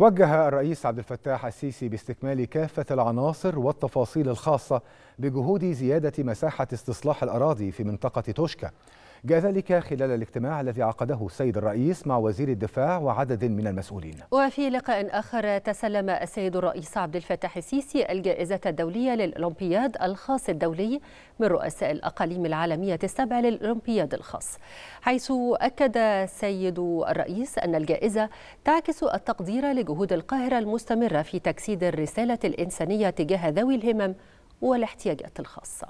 وجه الرئيس عبد الفتاح السيسي باستكمال كافة العناصر والتفاصيل الخاصة بجهود زيادة مساحة استصلاح الأراضي في منطقة توشكا جاء ذلك خلال الاجتماع الذي عقده السيد الرئيس مع وزير الدفاع وعدد من المسؤولين وفي لقاء آخر تسلم السيد الرئيس عبد الفتاح السيسي الجائزة الدولية للأولمبياد الخاص الدولي من رؤساء الأقاليم العالمية السبع للأولمبياد الخاص حيث أكد السيد الرئيس أن الجائزة تعكس التقدير لجهود القاهرة المستمرة في تجسيد الرسالة الإنسانية تجاه ذوي الهمم والاحتياجات الخاصه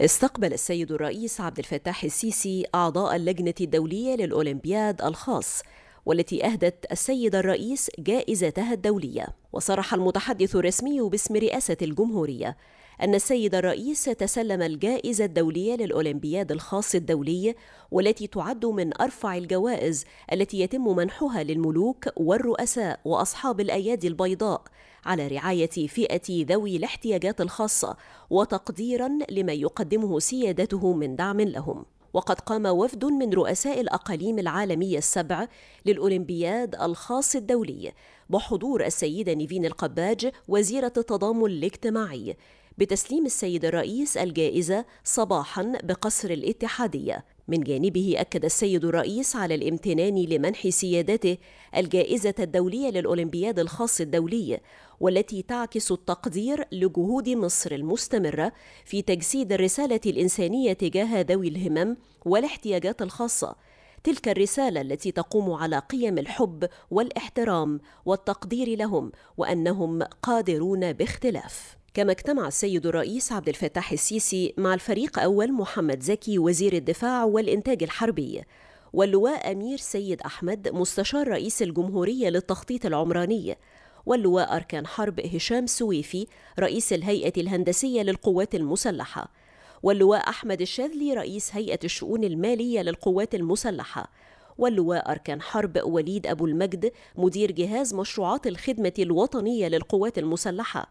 استقبل السيد الرئيس عبد الفتاح السيسي أعضاء اللجنة الدولية للأولمبياد الخاص والتي أهدت السيد الرئيس جائزتها الدولية وصرح المتحدث الرسمي باسم رئاسة الجمهورية أن السيد الرئيس تسلم الجائزة الدولية للأولمبياد الخاص الدولي والتي تعد من أرفع الجوائز التي يتم منحها للملوك والرؤساء وأصحاب الأيادي البيضاء على رعاية فئة ذوي الاحتياجات الخاصة وتقديرا لما يقدمه سيادته من دعم لهم وقد قام وفد من رؤساء الأقاليم العالمية السبع للأولمبياد الخاص الدولي بحضور السيدة نيفين القباج وزيرة التضامن الاجتماعي بتسليم السيد الرئيس الجائزة صباحا بقصر الاتحادية من جانبه أكد السيد الرئيس على الامتنان لمنح سيادته الجائزة الدولية للأولمبياد الخاص الدولي والتي تعكس التقدير لجهود مصر المستمرة في تجسيد الرسالة الإنسانية تجاه ذوي الهمم والاحتياجات الخاصة تلك الرسالة التي تقوم على قيم الحب والاحترام والتقدير لهم وأنهم قادرون باختلاف كما اجتمع السيد الرئيس عبد الفتاح السيسي مع الفريق أول محمد زكي وزير الدفاع والإنتاج الحربي واللواء أمير سيد أحمد مستشار رئيس الجمهورية للتخطيط العمراني واللواء أركان حرب هشام سويفي رئيس الهيئة الهندسية للقوات المسلحة واللواء أحمد الشاذلي رئيس هيئة الشؤون المالية للقوات المسلحة واللواء أركان حرب وليد أبو المجد مدير جهاز مشروعات الخدمة الوطنية للقوات المسلحة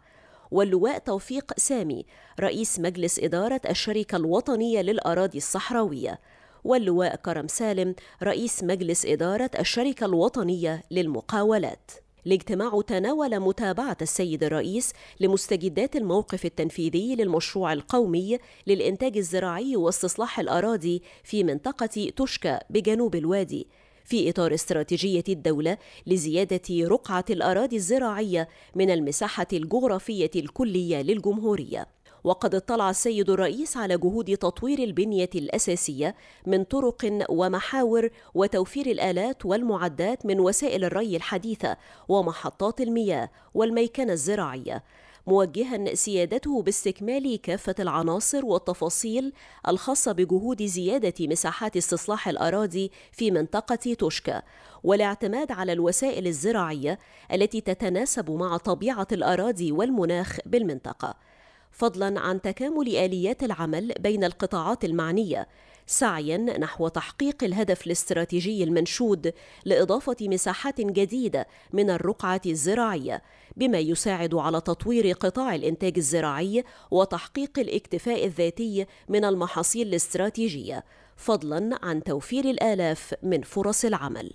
واللواء توفيق سامي رئيس مجلس إدارة الشركة الوطنية للأراضي الصحراوية واللواء كرم سالم رئيس مجلس إدارة الشركة الوطنية للمقاولات الاجتماع تناول متابعة السيد الرئيس لمستجدات الموقف التنفيذي للمشروع القومي للإنتاج الزراعي واستصلاح الأراضي في منطقة توشكا بجنوب الوادي في إطار استراتيجية الدولة لزيادة رقعة الأراضي الزراعية من المساحة الجغرافية الكلية للجمهورية. وقد اطلع السيد الرئيس على جهود تطوير البنيه الاساسيه من طرق ومحاور وتوفير الالات والمعدات من وسائل الري الحديثه ومحطات المياه والميكنه الزراعيه موجها سيادته باستكمال كافة العناصر والتفاصيل الخاصة بجهود زيادة مساحات استصلاح الأراضي في منطقة توشكا والاعتماد على الوسائل الزراعية التي تتناسب مع طبيعة الأراضي والمناخ بالمنطقة فضلا عن تكامل اليات العمل بين القطاعات المعنيه سعيا نحو تحقيق الهدف الاستراتيجي المنشود لاضافه مساحات جديده من الرقعه الزراعيه بما يساعد على تطوير قطاع الانتاج الزراعي وتحقيق الاكتفاء الذاتي من المحاصيل الاستراتيجيه فضلا عن توفير الالاف من فرص العمل